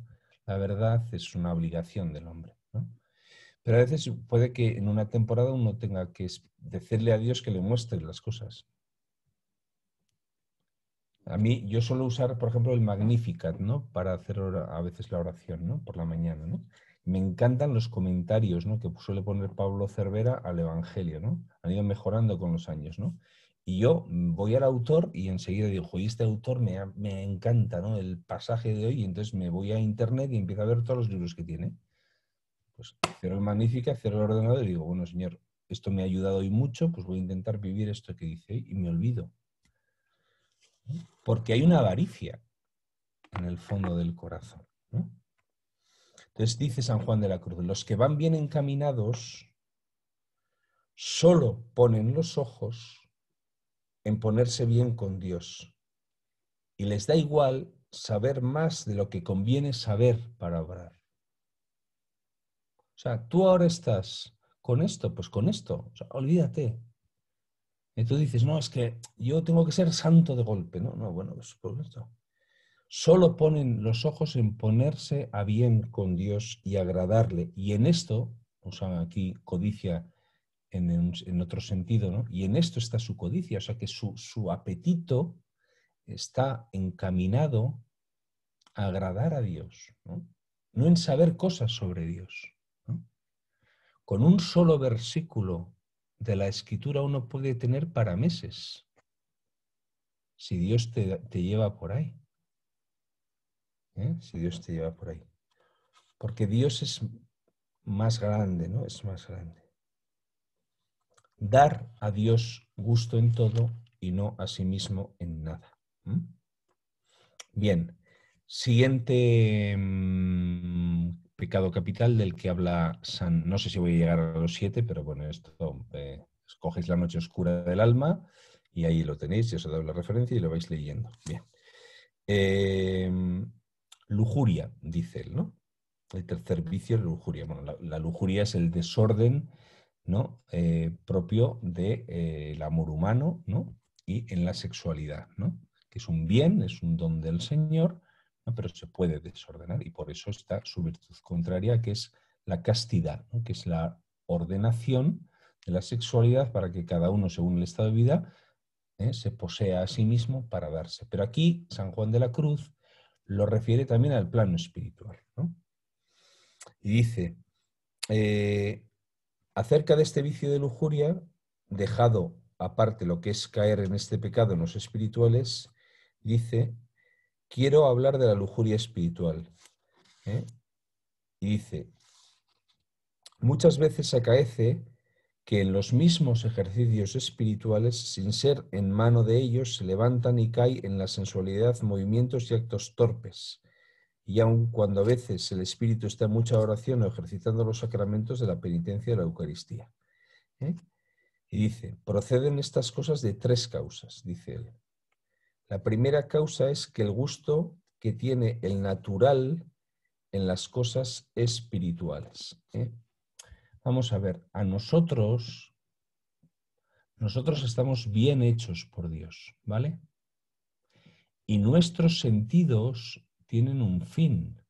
la verdad es una obligación del hombre. Pero a veces puede que en una temporada uno tenga que decirle a Dios que le muestre las cosas. A mí, yo suelo usar, por ejemplo, el Magnificat, ¿no? Para hacer a veces la oración, ¿no? Por la mañana, ¿no? Me encantan los comentarios, ¿no? Que suele poner Pablo Cervera al Evangelio, ¿no? Han ido mejorando con los años, ¿no? Y yo voy al autor y enseguida digo, y este autor me, encanta, El pasaje de hoy, y entonces me voy a internet y empiezo a ver todos los libros que tiene. Pues cierro el Magnificat, cierro el ordenador y digo, bueno, señor, esto me ha ayudado hoy mucho, pues voy a intentar vivir esto que dice y me olvido porque hay una avaricia en el fondo del corazón. Entonces dice San Juan de la Cruz, los que van bien encaminados solo ponen los ojos en ponerse bien con Dios y les da igual saber más de lo que conviene saber para obrar. O sea, tú ahora estás con esto, pues con esto, olvídate, y tú dices, no, es que yo tengo que ser santo de golpe, ¿no? No, bueno, es esto. Solo ponen los ojos en ponerse a bien con Dios y agradarle. Y en esto, usan aquí codicia en, otro sentido, ¿no? Y en esto está su codicia, o sea que su, su apetito está encaminado a agradar a Dios, ¿no? no en saber cosas sobre Dios. Con un solo versículo de la escritura uno puede tener para meses, si Dios te, lleva por ahí. ¿eh? Si Dios te lleva por ahí. Porque Dios es más grande, ¿no? Es más grande. Dar a Dios gusto en todo y no a sí mismo en nada. Bien, siguiente mm, pecado capital del que habla San, no sé si voy a llegar a los siete, pero bueno, esto, eh, escogéis la noche oscura del alma y ahí lo tenéis, y os he dado la referencia y lo vais leyendo. Bien. Em, lujuria, dice él, ¿no? El tercer vicio es la lujuria. Bueno, la, lujuria es el desorden ¿no? Eh, propio del de, eh, amor humano ¿no? y en la sexualidad, ¿no? que es un bien, es un don del Señor, pero se puede desordenar y por eso está su virtud contraria, que es la castidad, que es la ordenación de la sexualidad para que cada uno, según el estado de vida, ¿eh? se posea a sí mismo para darse. Pero aquí San Juan de la Cruz lo refiere también al plano espiritual. Y dice, eh, acerca de este vicio de lujuria, dejado aparte lo que es caer en este pecado en los espirituales, dice, quiero hablar de la lujuria espiritual. ¿eh? Y dice, muchas veces acaece que en los mismos ejercicios espirituales, sin ser en mano de ellos, se levantan y caen en la sensualidad movimientos y actos torpes. Y aun cuando a veces el espíritu está en mucha oración o ejercitando los sacramentos de la penitencia de la Eucaristía. ¿eh? Y dice, proceden estas cosas de tres causas, dice él. La primera causa es que el gusto que tiene el natural en las cosas espirituales. ¿eh? Vamos a ver, a nosotros, nosotros estamos bien hechos por Dios, ¿vale? Y nuestros sentidos tienen un fin.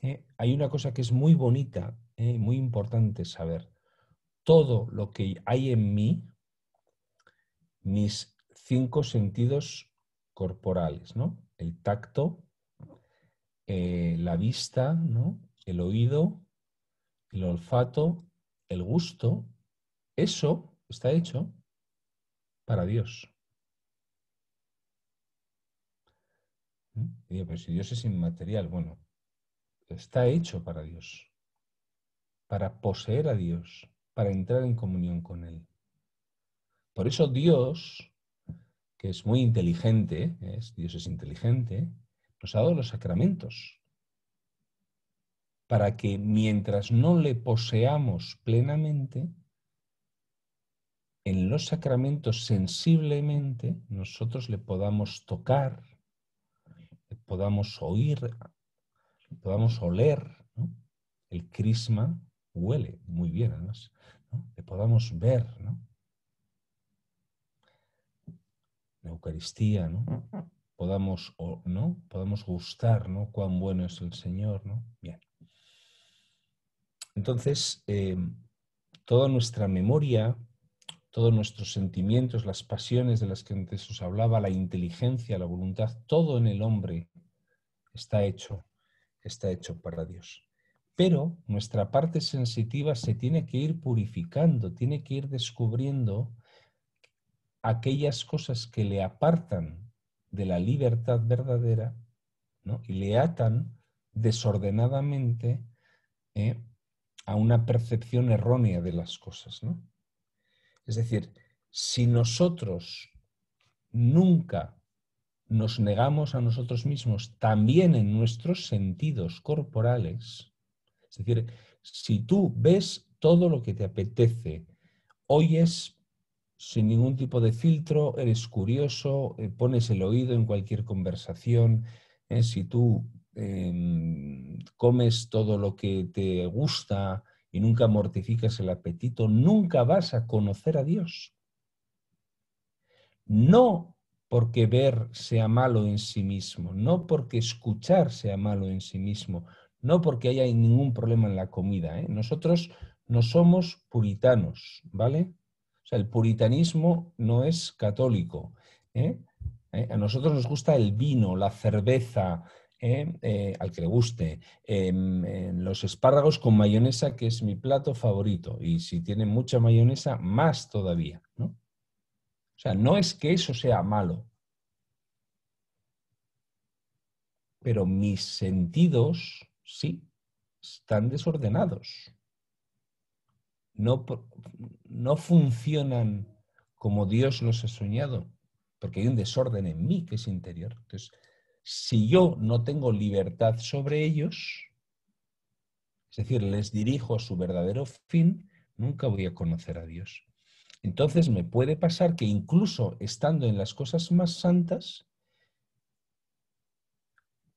¿eh? Hay una cosa que es muy bonita, ¿eh? muy importante saber. Todo lo que hay en mí, mis cinco sentidos corporales, ¿no? El tacto, eh, la vista, ¿no? El oído, el olfato, el gusto. Eso está hecho para Dios. ¿Mm? digo, pero si Dios es inmaterial, bueno, está hecho para Dios, para poseer a Dios, para entrar en comunión con Él. Por eso Dios que es muy inteligente, ¿eh? Dios es inteligente, nos ha dado los sacramentos para que mientras no le poseamos plenamente, en los sacramentos sensiblemente nosotros le podamos tocar, le podamos oír, le podamos oler. El crisma huele muy bien, además. Le podamos ver, ¿no? la Eucaristía, ¿no? Podamos, ¿no? gustar, ¿no? Cuán bueno es el Señor, ¿no? Bien. Entonces, eh, toda nuestra memoria, todos nuestros sentimientos, las pasiones de las que antes os hablaba, la inteligencia, la voluntad, todo en el hombre está hecho, está hecho para Dios. Pero nuestra parte sensitiva se tiene que ir purificando, tiene que ir descubriendo aquellas cosas que le apartan de la libertad verdadera y le atan desordenadamente eh, a una percepción errónea de las cosas. Es decir, si nosotros nunca nos negamos a nosotros mismos también en nuestros sentidos corporales, es decir, si tú ves todo lo que te apetece, oyes sin ningún tipo de filtro, eres curioso, eh, pones el oído en cualquier conversación. Eh, si tú em, comes todo lo que te gusta y nunca mortificas el apetito, nunca vas a conocer a Dios. No porque ver sea malo en sí mismo, no porque escuchar sea malo en sí mismo, no porque haya ningún problema en la comida. ¿eh? Nosotros no somos puritanos, ¿vale? el puritanismo no es católico. ¿eh? ¿Eh? A nosotros nos gusta el vino, la cerveza, ¿eh? al que le guste, em, los espárragos con mayonesa, que es mi plato favorito, y si tiene mucha mayonesa, más todavía. O sea, no es que eso sea malo, pero mis sentidos sí están desordenados no, funcionan como Dios los ha soñado, porque hay un desorden en mí que es interior. Entonces, si yo no tengo libertad sobre ellos, es decir, les dirijo a su verdadero fin, nunca voy a conocer a Dios. Entonces me puede pasar que incluso estando en las cosas más santas,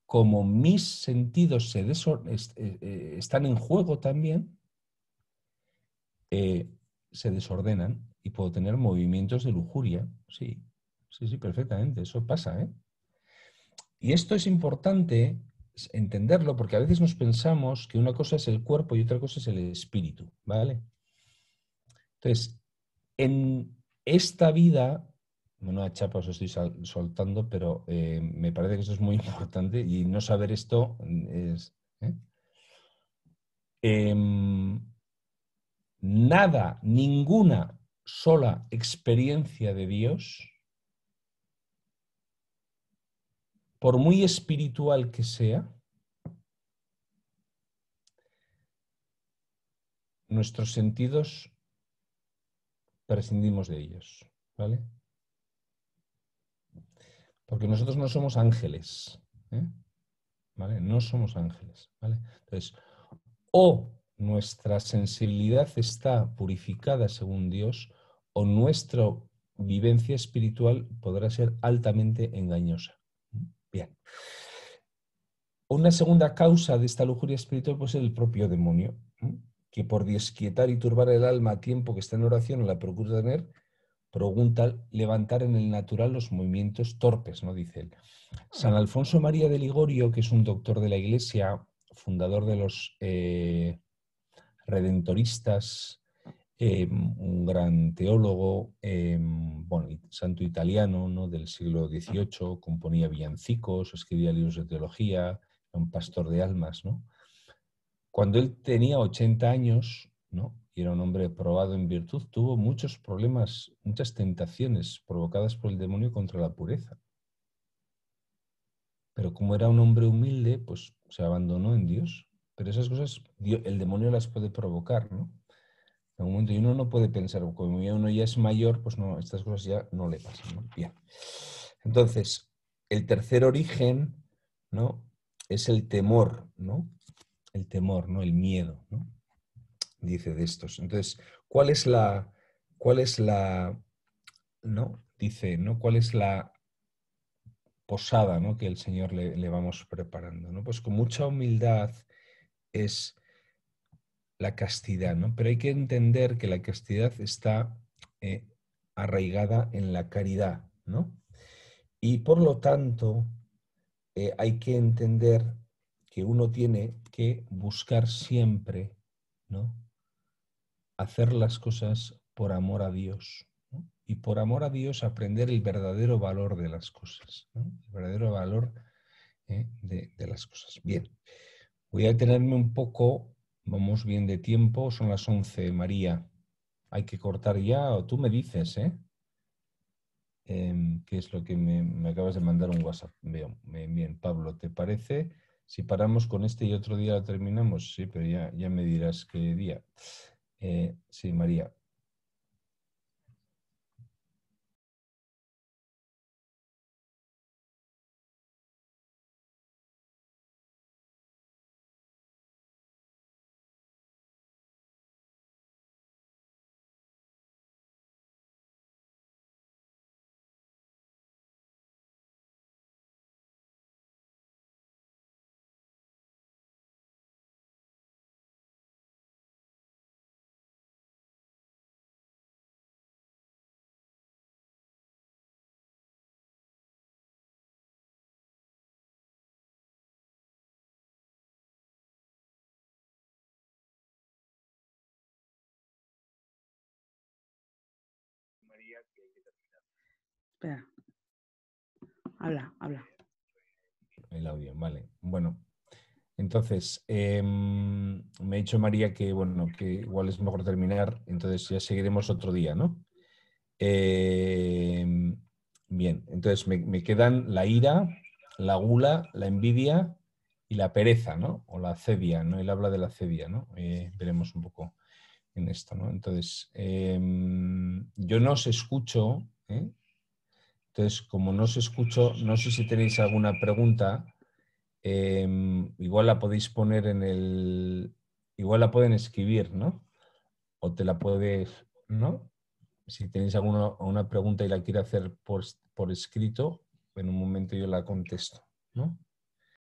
como mis sentidos se eh, eh, están en juego también, se desordenan y puedo tener movimientos de lujuria. Sí, sí, sí, perfectamente. Eso pasa, ¿eh? Y esto es importante entenderlo porque a veces nos pensamos que una cosa es el cuerpo y otra cosa es el espíritu, ¿vale? Entonces, en esta vida, a chapa os estoy soltando, pero eh, me parece que eso es muy importante y no saber esto es... ¿eh? Em, nada, ninguna sola experiencia de Dios, por muy espiritual que sea, nuestros sentidos prescindimos de ellos, ¿vale? Porque nosotros no somos ángeles, ¿eh? ¿vale? No somos ángeles, ¿vale? Entonces, o nuestra sensibilidad está purificada según Dios o nuestra vivencia espiritual podrá ser altamente engañosa. Bien. Una segunda causa de esta lujuria espiritual puede ser el propio demonio, que por desquietar y turbar el alma a tiempo que está en oración o la procura tener, pregunta levantar en el natural los movimientos torpes, ¿no? Dice él. San Alfonso María de Ligorio, que es un doctor de la Iglesia, fundador de los eh, redentoristas, eh, un gran teólogo, eh, santo italiano del siglo XVIII, componía villancicos, escribía libros de teología, era un pastor de almas. ¿no? Cuando él tenía 80 años, ¿no? y era un hombre probado en virtud, tuvo muchos problemas, muchas tentaciones provocadas por el demonio contra la pureza. Pero como era un hombre humilde, pues se abandonó en Dios pero esas cosas el demonio las puede provocar, ¿no? En algún momento y uno no puede pensar, como ya uno ya es mayor, pues no, estas cosas ya no le pasan. Bien. Entonces, el tercer origen, ¿no? Es el temor, ¿no? El temor, ¿no? El miedo, ¿no? Dice de estos. Entonces, ¿cuál es la, cuál es la, ¿no? Dice, ¿no? ¿Cuál es la posada, ¿no? Que el Señor le, le vamos preparando, ¿no? Pues con mucha humildad, es la castidad, ¿no? Pero hay que entender que la castidad está eh, arraigada en la caridad, ¿no? Y por lo tanto, eh, hay que entender que uno tiene que buscar siempre, ¿no? Hacer las cosas por amor a Dios. Y por amor a Dios aprender el verdadero valor de las cosas, El verdadero valor eh, de, de las cosas. Bien. Voy a detenerme un poco, vamos bien de tiempo, son las 11, María. Hay que cortar ya, o tú me dices, ¿eh? Em, qué es lo que me, acabas de mandar un WhatsApp? Bien, bien, Pablo, ¿te parece? Si paramos con este y otro día lo terminamos, sí, pero ya, ya me dirás qué día. Eh, sí, María. Habla, habla. El audio, vale. Bueno, entonces, em, me ha dicho María que, bueno, que igual es mejor terminar, entonces ya seguiremos otro día, ¿no? Em, bien, entonces me, quedan la ira, la gula, la envidia y la pereza, ¿no? O la cedia, ¿no? Él habla de la cedia, ¿no? Eh, veremos un poco en esto, ¿no? Entonces, em, yo no os escucho, ¿eh? entonces, como no os escucho, no sé si tenéis alguna pregunta, em, igual la podéis poner en el, igual la pueden escribir, ¿no? O te la puedes, ¿no? Si tenéis alguna pregunta y la quiere hacer por, por escrito, en un momento yo la contesto, ¿no?